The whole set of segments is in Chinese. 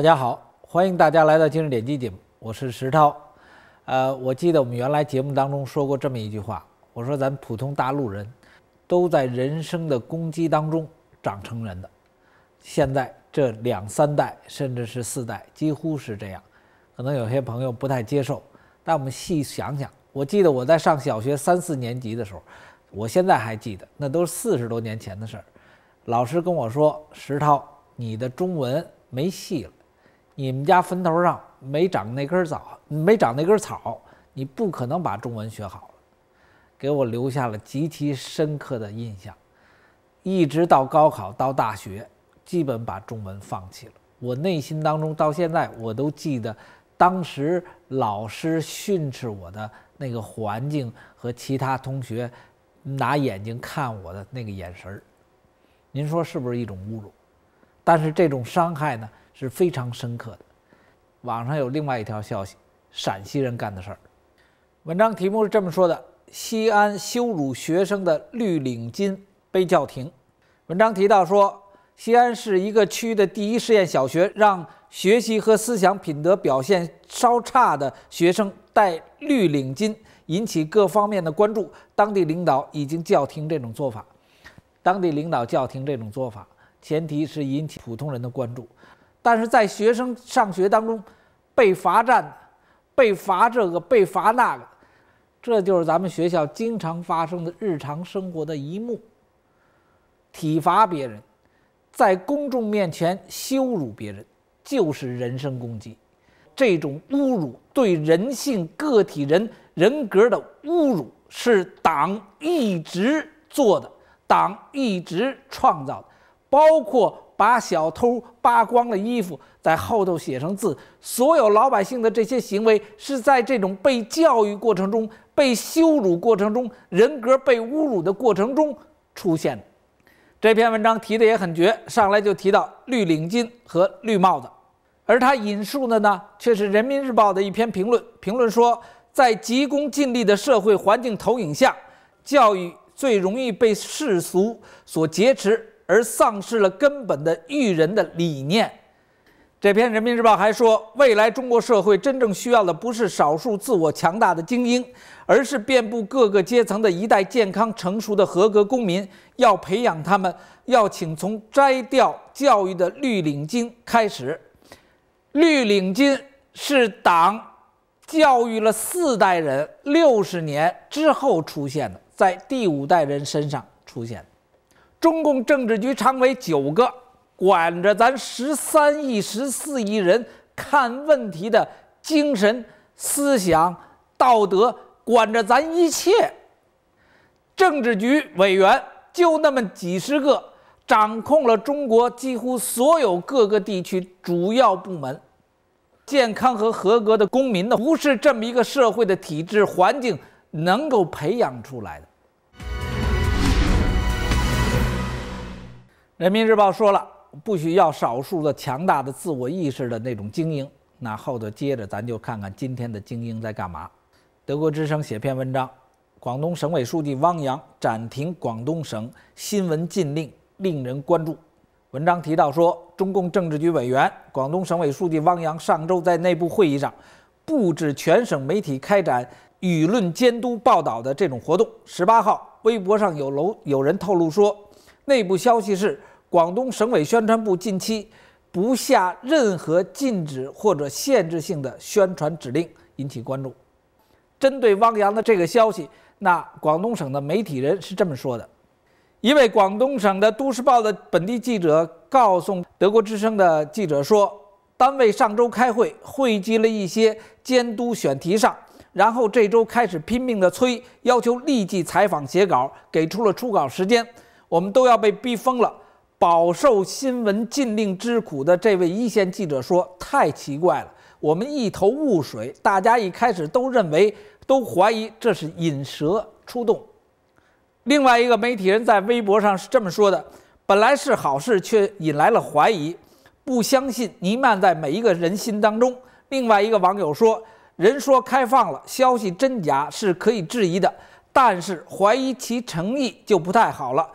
大家好，欢迎大家来到今日点击节目，我是石涛。呃，我记得我们原来节目当中说过这么一句话，我说咱普通大陆人都在人生的攻击当中长成人的，现在这两三代甚至是四代几乎是这样，可能有些朋友不太接受，但我们细想想，我记得我在上小学三四年级的时候，我现在还记得，那都是四十多年前的事儿。老师跟我说，石涛，你的中文没戏了。你们家坟头上没长那根草，没长那根草，你不可能把中文学好了，给我留下了极其深刻的印象。一直到高考到大学，基本把中文放弃了。我内心当中到现在我都记得，当时老师训斥我的那个环境和其他同学拿眼睛看我的那个眼神儿。您说是不是一种侮辱？但是这种伤害呢？是非常深刻的。网上有另外一条消息，陕西人干的事儿。文章题目是这么说的：“西安羞辱学生的绿领巾被叫停。”文章提到说，西安市一个区的第一实验小学让学习和思想品德表现稍差的学生戴绿领巾，引起各方面的关注。当地领导已经叫停这种做法。当地领导叫停这种做法，前提是引起普通人的关注。但是在学生上学当中，被罚站，被罚这个，被罚那个，这就是咱们学校经常发生的日常生活的一幕。体罚别人，在公众面前羞辱别人，就是人身攻击。这种侮辱对人性、个体人人格的侮辱，是党一直做的，党一直创造的，包括。把小偷扒光了衣服，在后头写上字。所有老百姓的这些行为，是在这种被教育过程中、被羞辱过程中、人格被侮辱的过程中出现的。这篇文章提的也很绝，上来就提到绿领巾和绿帽子，而他引述的呢，却是《人民日报》的一篇评论。评论说，在急功近利的社会环境投影下，教育最容易被世俗所劫持。而丧失了根本的育人的理念。这篇《人民日报》还说，未来中国社会真正需要的不是少数自我强大的精英，而是遍布各个阶层的一代健康成熟的合格公民。要培养他们，要请从摘掉教育的绿领巾开始。绿领巾是党教育了四代人六十年之后出现的，在第五代人身上出现。的。中共政治局常委九个，管着咱十三亿、十四亿人看问题的精神、思想、道德，管着咱一切。政治局委员就那么几十个，掌控了中国几乎所有各个地区主要部门、健康和合格的公民呢，不是这么一个社会的体制环境能够培养出来的。人民日报说了，不需要少数的强大的自我意识的那种精英。那后头接着咱就看看今天的精英在干嘛。德国之声写篇文章，广东省委书记汪洋暂停广东省新闻禁令，令人关注。文章提到说，中共政治局委员、广东省委书记汪洋上周在内部会议上布置全省媒体开展舆论监督报道的这种活动。十八号，微博上有楼有人透露说，内部消息是。广东省委宣传部近期不下任何禁止或者限制性的宣传指令，引起关注。针对汪洋的这个消息，那广东省的媒体人是这么说的：一位广东省的都市报的本地记者告诉德国之声的记者说，单位上周开会汇集了一些监督选题上，然后这周开始拼命的催，要求立即采访写稿，给出了初稿时间，我们都要被逼疯了。饱受新闻禁令之苦的这位一线记者说：“太奇怪了，我们一头雾水。大家一开始都认为，都怀疑这是引蛇出洞。”另外一个媒体人在微博上是这么说的：“本来是好事，却引来了怀疑，不相信弥漫在每一个人心当中。”另外一个网友说：“人说开放了，消息真假是可以质疑的，但是怀疑其诚意就不太好了。”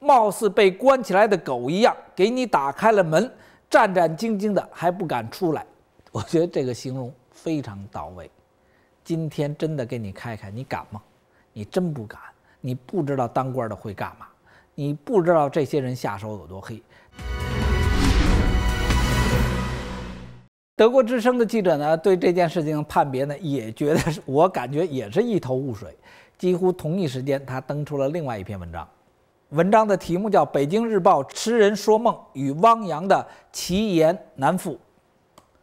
貌似被关起来的狗一样，给你打开了门，战战兢兢的还不敢出来。我觉得这个形容非常到位。今天真的给你开开，你敢吗？你真不敢。你不知道当官的会干嘛，你不知道这些人下手有多黑。德国之声的记者呢，对这件事情判别呢，也觉得我感觉也是一头雾水。几乎同一时间，他登出了另外一篇文章。文章的题目叫《北京日报：痴人说梦与汪洋的奇言难复》。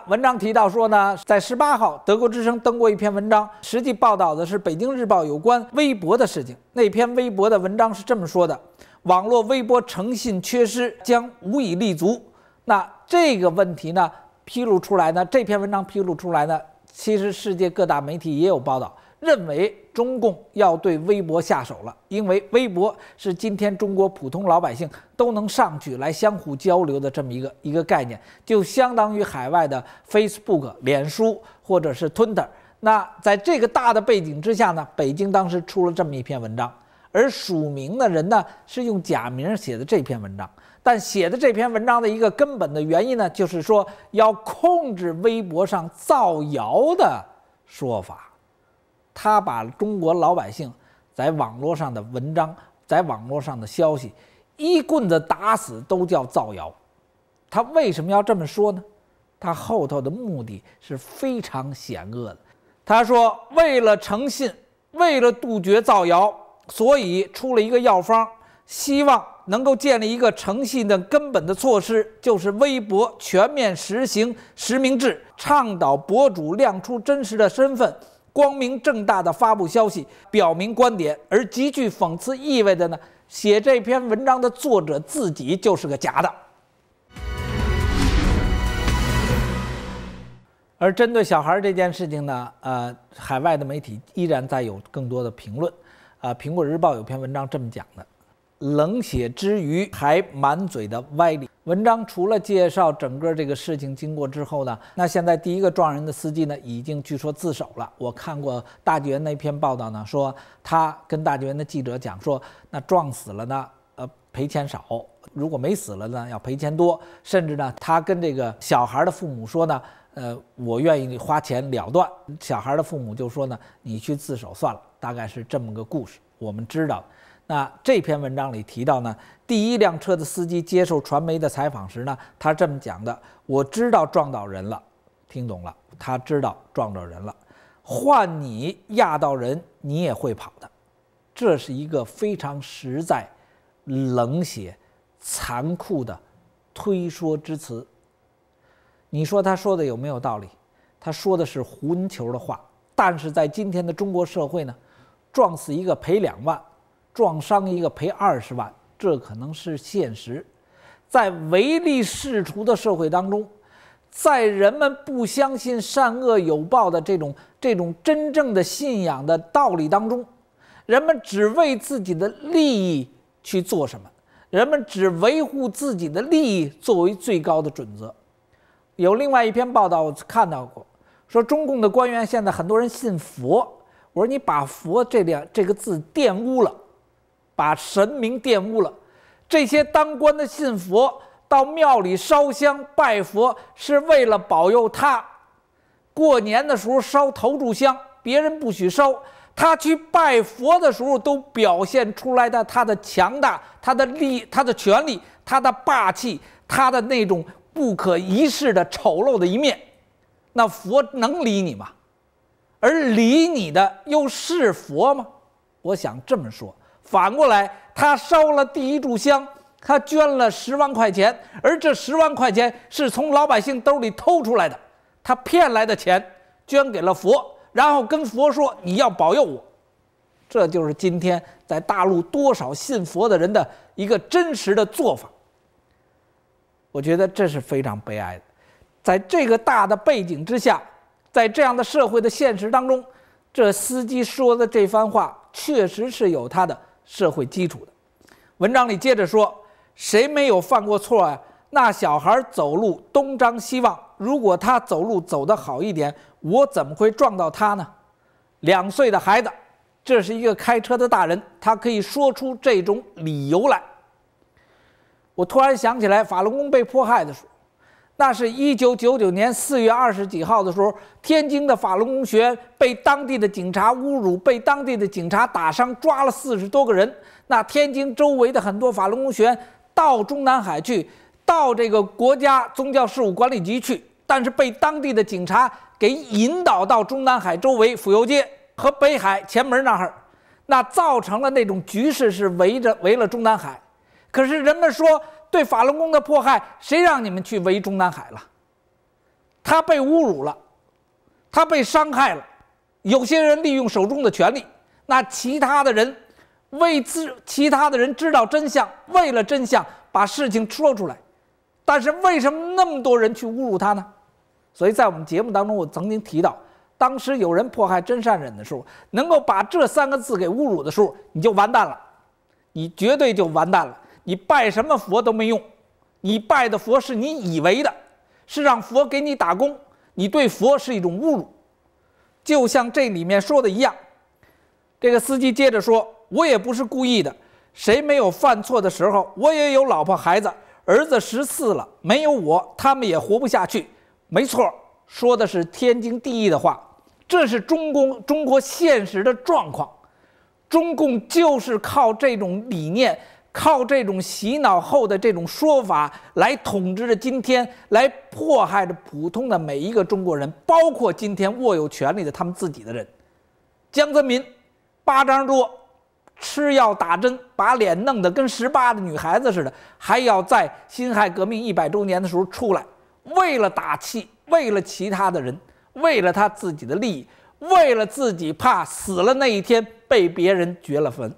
文章提到说呢，在十八号，德国之声登过一篇文章，实际报道的是《北京日报》有关微博的事情。那篇微博的文章是这么说的：网络微博诚信缺失，将无以立足。那这个问题呢，披露出来呢？这篇文章披露出来呢？其实世界各大媒体也有报道。认为中共要对微博下手了，因为微博是今天中国普通老百姓都能上去来相互交流的这么一个一个概念，就相当于海外的 Facebook、脸书或者是 Twitter。那在这个大的背景之下呢，北京当时出了这么一篇文章，而署名的人呢是用假名写的这篇文章。但写的这篇文章的一个根本的原因呢，就是说要控制微博上造谣的说法。他把中国老百姓在网络上的文章、在网络上的消息，一棍子打死都叫造谣。他为什么要这么说呢？他后头的目的是非常险恶的。他说：“为了诚信，为了杜绝造谣，所以出了一个药方，希望能够建立一个诚信的根本的措施，就是微博全面实行实名制，倡导博主亮出真实的身份。”光明正大的发布消息，表明观点，而极具讽刺意味的呢？写这篇文章的作者自己就是个假的。而针对小孩这件事情呢，呃，海外的媒体依然在有更多的评论。啊，《苹果日报》有篇文章这么讲的：冷血之余，还满嘴的歪理。文章除了介绍整个这个事情经过之后呢，那现在第一个撞人的司机呢，已经据说自首了。我看过大纪元那篇报道呢，说他跟大纪元的记者讲说，那撞死了呢，呃，赔钱少；如果没死了呢，要赔钱多。甚至呢，他跟这个小孩的父母说呢，呃，我愿意花钱了断。小孩的父母就说呢，你去自首算了。大概是这么个故事。我们知道。那这篇文章里提到呢，第一辆车的司机接受传媒的采访时呢，他这么讲的：“我知道撞到人了，听懂了，他知道撞到人了。换你压到人，你也会跑的。”这是一个非常实在、冷血、残酷的推说之词。你说他说的有没有道理？他说的是混球的话。但是在今天的中国社会呢，撞死一个赔两万。撞伤一个赔二十万，这可能是现实，在唯利是图的社会当中，在人们不相信善恶有报的这种这种真正的信仰的道理当中，人们只为自己的利益去做什么，人们只维护自己的利益作为最高的准则。有另外一篇报道我看到过，说中共的官员现在很多人信佛，我说你把“佛”这两这个字玷污了。把神明玷污了，这些当官的信佛，到庙里烧香拜佛，是为了保佑他。过年的时候烧头炷香，别人不许烧。他去拜佛的时候，都表现出来的他的强大、他的力、他的权力、他的霸气、他的那种不可一世的丑陋的一面。那佛能理你吗？而理你的又是佛吗？我想这么说。反过来，他烧了第一炷香，他捐了十万块钱，而这十万块钱是从老百姓兜里偷出来的，他骗来的钱，捐给了佛，然后跟佛说：“你要保佑我。”这就是今天在大陆多少信佛的人的一个真实的做法。我觉得这是非常悲哀的，在这个大的背景之下，在这样的社会的现实当中，这司机说的这番话确实是有他的。社会基础的，文章里接着说：“谁没有犯过错啊？那小孩走路东张西望，如果他走路走得好一点，我怎么会撞到他呢？”两岁的孩子，这是一个开车的大人，他可以说出这种理由来。我突然想起来，法轮功被迫害的时候。那是一九九九年四月二十几号的时候，天津的法轮功学员被当地的警察侮辱，被当地的警察打伤，抓了四十多个人。那天津周围的很多法轮功学员到中南海去，到这个国家宗教事务管理局去，但是被当地的警察给引导到中南海周围府右街和北海前门那儿，那造成了那种局势是围着围了中南海。可是人们说。对法轮功的迫害，谁让你们去围中南海了？他被侮辱了，他被伤害了。有些人利用手中的权力，那其他的人为知，其他的人知道真相，为了真相把事情说出来。但是为什么那么多人去侮辱他呢？所以在我们节目当中，我曾经提到，当时有人迫害真善忍的时候，能够把这三个字给侮辱的时候，你就完蛋了，你绝对就完蛋了。你拜什么佛都没用，你拜的佛是你以为的，是让佛给你打工，你对佛是一种侮辱。就像这里面说的一样，这个司机接着说：“我也不是故意的，谁没有犯错的时候？我也有老婆孩子，儿子十四了，没有我他们也活不下去。”没错，说的是天经地义的话，这是中共中国现实的状况，中共就是靠这种理念。靠这种洗脑后的这种说法来统治着今天，来迫害着普通的每一个中国人，包括今天握有权力的他们自己的人。江泽民，八张桌，吃药打针，把脸弄得跟十八的女孩子似的，还要在辛亥革命一百周年的时候出来，为了打气，为了其他的人，为了他自己的利益，为了自己怕死了那一天被别人掘了坟。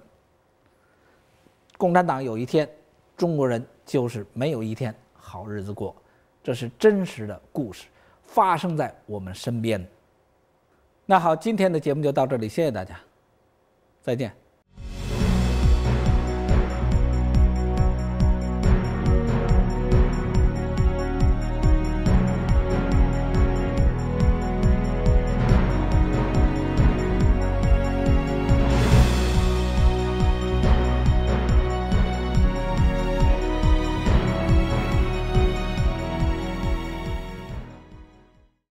共产党有一天，中国人就是没有一天好日子过，这是真实的故事，发生在我们身边。那好，今天的节目就到这里，谢谢大家，再见。